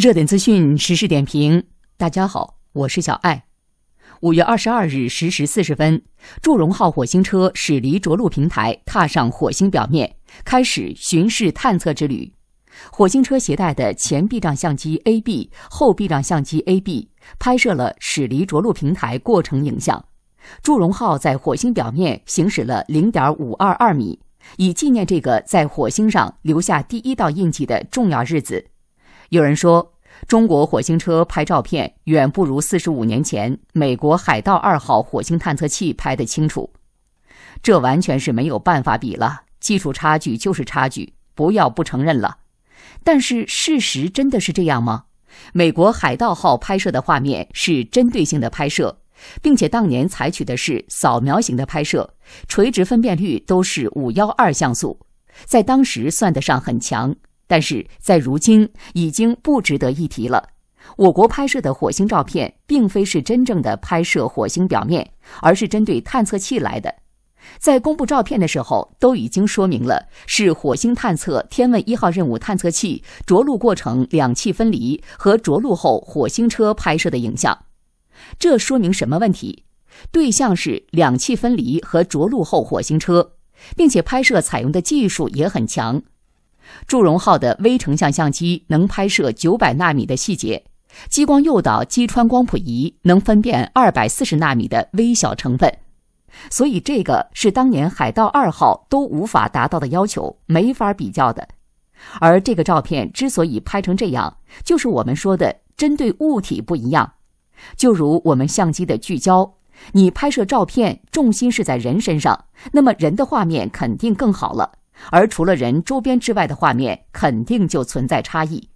热点资讯，时事点评。大家好，我是小艾。五月二十二日十时四十分，祝融号火星车驶离着陆平台，踏上火星表面，开始巡视探测之旅。火星车携带的前避障相机 A、B，后避障相机 A、B，拍摄了驶离着陆平台过程影像。祝融号在火星表面行驶了零点五二二米，以纪念这个在火星上留下第一道印记的重要日子。有人说，中国火星车拍照片远不如四十五年前美国海盗二号火星探测器拍的清楚，这完全是没有办法比了，技术差距就是差距，不要不承认了。但是事实真的是这样吗？美国海盗号拍摄的画面是针对性的拍摄，并且当年采取的是扫描型的拍摄，垂直分辨率都是五幺二像素，在当时算得上很强。但是在如今已经不值得一提了。我国拍摄的火星照片，并非是真正的拍摄火星表面，而是针对探测器来的。在公布照片的时候，都已经说明了是火星探测“天问一号”任务探测器着陆过程、两器分离和着陆后火星车拍摄的影像。这说明什么问题？对象是两器分离和着陆后火星车，并且拍摄采用的技术也很强。祝融号的微成像相机能拍摄九百纳米的细节，激光诱导击穿光谱仪能分辨二百四十纳米的微小成分，所以这个是当年海盗二号都无法达到的要求，没法比较的。而这个照片之所以拍成这样，就是我们说的针对物体不一样。就如我们相机的聚焦，你拍摄照片重心是在人身上，那么人的画面肯定更好了。而除了人周边之外的画面，肯定就存在差异，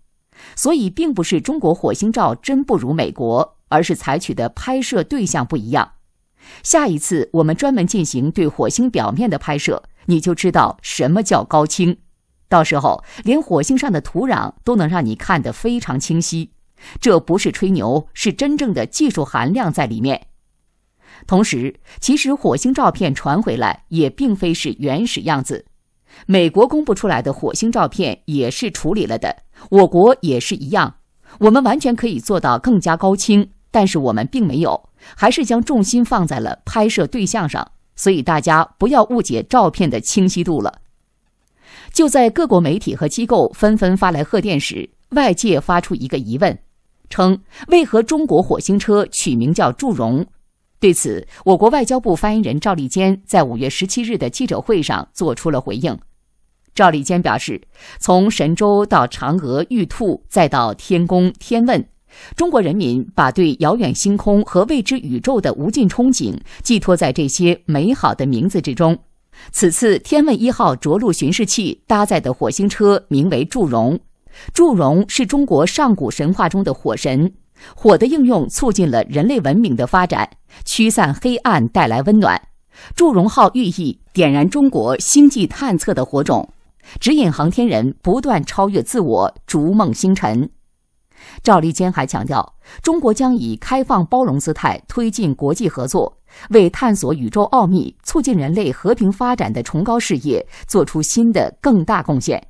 所以并不是中国火星照真不如美国，而是采取的拍摄对象不一样。下一次我们专门进行对火星表面的拍摄，你就知道什么叫高清。到时候连火星上的土壤都能让你看得非常清晰，这不是吹牛，是真正的技术含量在里面。同时，其实火星照片传回来也并非是原始样子。美国公布出来的火星照片也是处理了的，我国也是一样，我们完全可以做到更加高清，但是我们并没有，还是将重心放在了拍摄对象上，所以大家不要误解照片的清晰度了。就在各国媒体和机构纷纷发来贺电时，外界发出一个疑问，称为何中国火星车取名叫祝融？对此，我国外交部发言人赵立坚在五月十七日的记者会上作出了回应。赵立坚表示，从“神舟”到“嫦娥”、“玉兔”，再到“天宫”、“天问”，中国人民把对遥远星空和未知宇宙的无尽憧憬寄托在这些美好的名字之中。此次“天问一号”着陆巡视器搭载的火星车名为“祝融”，“祝融”是中国上古神话中的火神。火的应用促进了人类文明的发展，驱散黑暗，带来温暖。祝融号寓意点燃中国星际探测的火种，指引航天人不断超越自我，逐梦星辰。赵立坚还强调，中国将以开放包容姿态推进国际合作，为探索宇宙奥秘、促进人类和平发展的崇高事业做出新的更大贡献。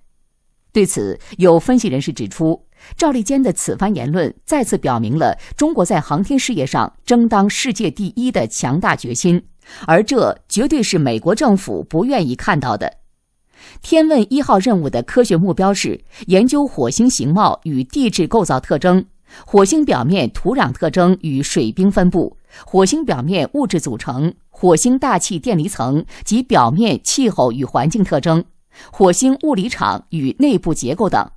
对此，有分析人士指出。赵立坚的此番言论再次表明了中国在航天事业上争当世界第一的强大决心，而这绝对是美国政府不愿意看到的。天问一号任务的科学目标是研究火星形貌与地质构造特征、火星表面土壤特征与水冰分布、火星表面物质组成、火星大气电离层及表面气候与环境特征、火星物理场与内部结构等。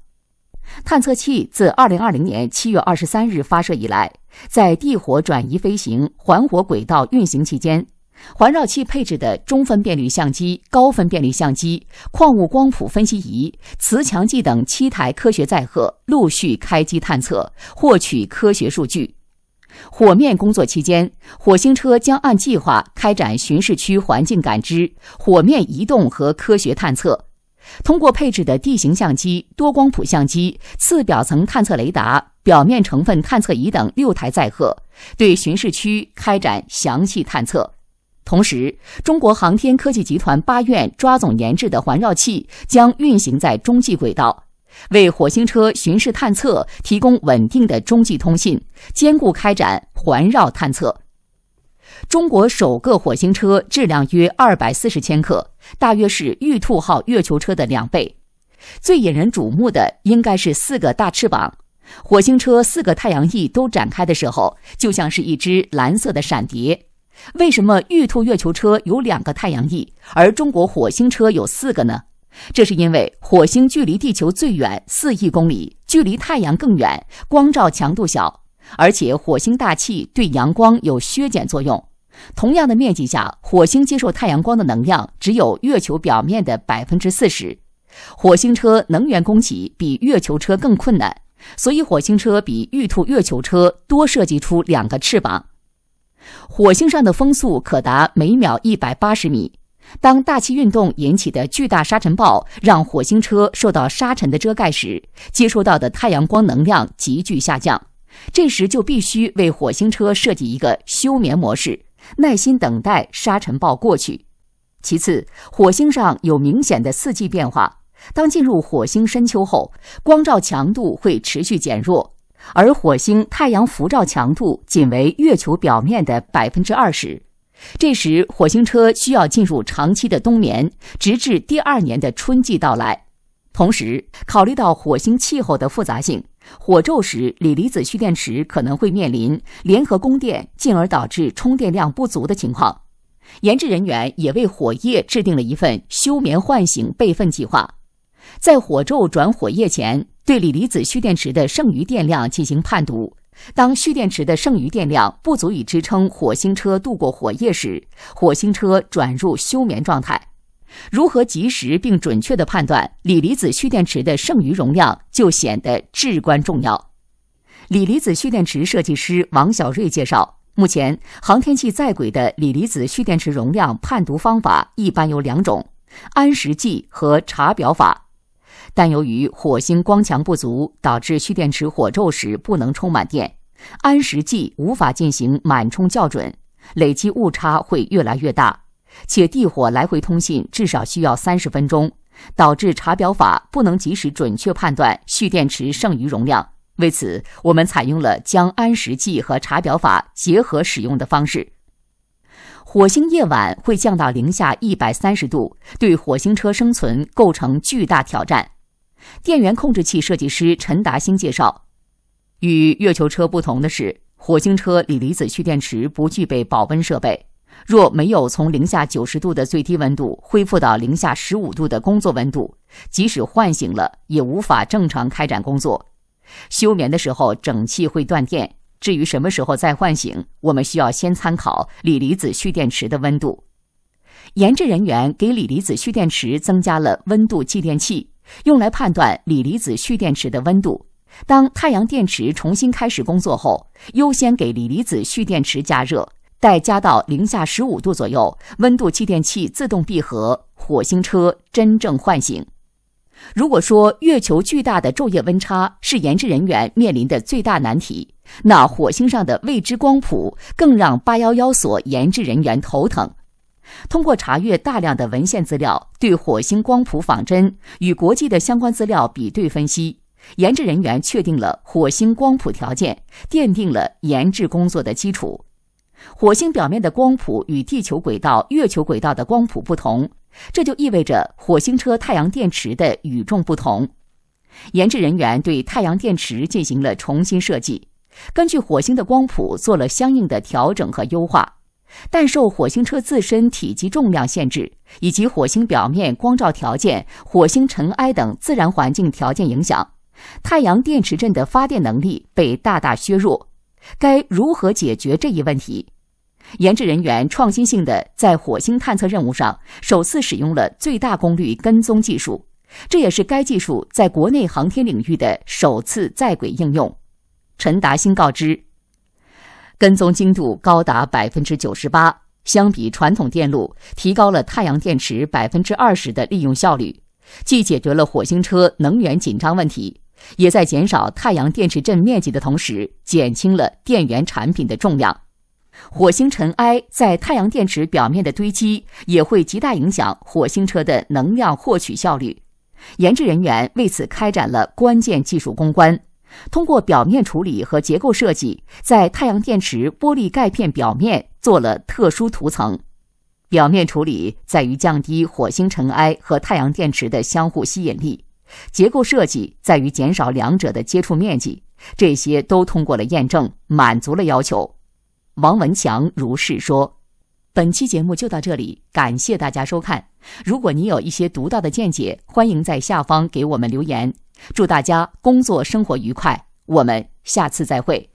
探测器自2020年7月23日发射以来，在地火转移飞行、环火轨道运行期间，环绕器配置的中分辨率相机、高分辨率相机、矿物光谱分析仪、磁强计等七台科学载荷陆续开机探测，获取科学数据。火面工作期间，火星车将按计划开展巡视区环境感知、火面移动和科学探测。通过配置的地形相机、多光谱相机、次表层探测雷达、表面成分探测仪等六台载荷，对巡视区开展详细探测。同时，中国航天科技集团八院抓总研制的环绕器将运行在中继轨道，为火星车巡视探测提供稳定的中继通信，兼顾开展环绕探测。中国首个火星车质量约二百四十千克，大约是玉兔号月球车的两倍。最引人瞩目的应该是四个大翅膀。火星车四个太阳翼都展开的时候，就像是一只蓝色的闪蝶。为什么玉兔月球车有两个太阳翼，而中国火星车有四个呢？这是因为火星距离地球最远四亿公里，距离太阳更远，光照强度小。而且，火星大气对阳光有削减作用。同样的面积下，火星接受太阳光的能量只有月球表面的百分之四十。火星车能源供给比月球车更困难，所以火星车比玉兔月球车多设计出两个翅膀。火星上的风速可达每秒一百八十米。当大气运动引起的巨大沙尘暴让火星车受到沙尘的遮盖时，接收到的太阳光能量急剧下降。这时就必须为火星车设计一个休眠模式，耐心等待沙尘暴过去。其次，火星上有明显的四季变化。当进入火星深秋后，光照强度会持续减弱，而火星太阳辐照强度仅为月球表面的百分之二十。这时，火星车需要进入长期的冬眠，直至第二年的春季到来。同时，考虑到火星气候的复杂性。火昼时，锂离子蓄电池可能会面临联合供电，进而导致充电量不足的情况。研制人员也为火液制定了一份休眠唤醒备份计划，在火昼转火液前，对锂离子蓄电池的剩余电量进行判读。当蓄电池的剩余电量不足以支撑火星车度过火夜时，火星车转入休眠状态。如何及时并准确地判断锂离子蓄电池的剩余容量，就显得至关重要。锂离子蓄电池设计师王小瑞介绍，目前航天器在轨的锂离子蓄电池容量判读方法一般有两种：安时计和查表法。但由于火星光强不足，导致蓄电池火昼时不能充满电，安时计无法进行满充校准，累积误差会越来越大。且地火来回通信至少需要三十分钟，导致查表法不能及时准确判断蓄电池剩余容量。为此，我们采用了将安时计和查表法结合使用的方式。火星夜晚会降到零下一百三十度，对火星车生存构成巨大挑战。电源控制器设计师陈达兴介绍，与月球车不同的是，火星车锂离子蓄电池不具备保温设备。若没有从零下九十度的最低温度恢复到零下十五度的工作温度，即使唤醒了也无法正常开展工作。休眠的时候，整器会断电。至于什么时候再唤醒，我们需要先参考锂离子蓄电池的温度。研制人员给锂离子蓄电池增加了温度继电器，用来判断锂离子蓄电池的温度。当太阳电池重新开始工作后，优先给锂离子蓄电池加热。再加到零下十五度左右，温度气电器自动闭合，火星车真正唤醒。如果说月球巨大的昼夜温差是研制人员面临的最大难题，那火星上的未知光谱更让八幺幺所研制人员头疼。通过查阅大量的文献资料，对火星光谱仿真与国际的相关资料比对分析，研制人员确定了火星光谱条件，奠定了研制工作的基础。火星表面的光谱与地球轨道、月球轨道的光谱不同，这就意味着火星车太阳电池的与众不同。研制人员对太阳电池进行了重新设计，根据火星的光谱做了相应的调整和优化，但受火星车自身体积、重量限制，以及火星表面光照条件、火星尘埃等自然环境条件影响，太阳电池阵的发电能力被大大削弱。该如何解决这一问题？研制人员创新性的在火星探测任务上首次使用了最大功率跟踪技术，这也是该技术在国内航天领域的首次在轨应用。陈达新告知，跟踪精度高达百分之九十八，相比传统电路提高了太阳电池百分之二十的利用效率，既解决了火星车能源紧张问题。也在减少太阳电池阵面积的同时，减轻了电源产品的重量。火星尘埃在太阳电池表面的堆积，也会极大影响火星车的能量获取效率。研制人员为此开展了关键技术攻关，通过表面处理和结构设计，在太阳电池玻璃盖片表面做了特殊涂层。表面处理在于降低火星尘埃和太阳电池的相互吸引力。结构设计在于减少两者的接触面积，这些都通过了验证，满足了要求。王文强如是说。本期节目就到这里，感谢大家收看。如果你有一些独到的见解，欢迎在下方给我们留言。祝大家工作生活愉快，我们下次再会。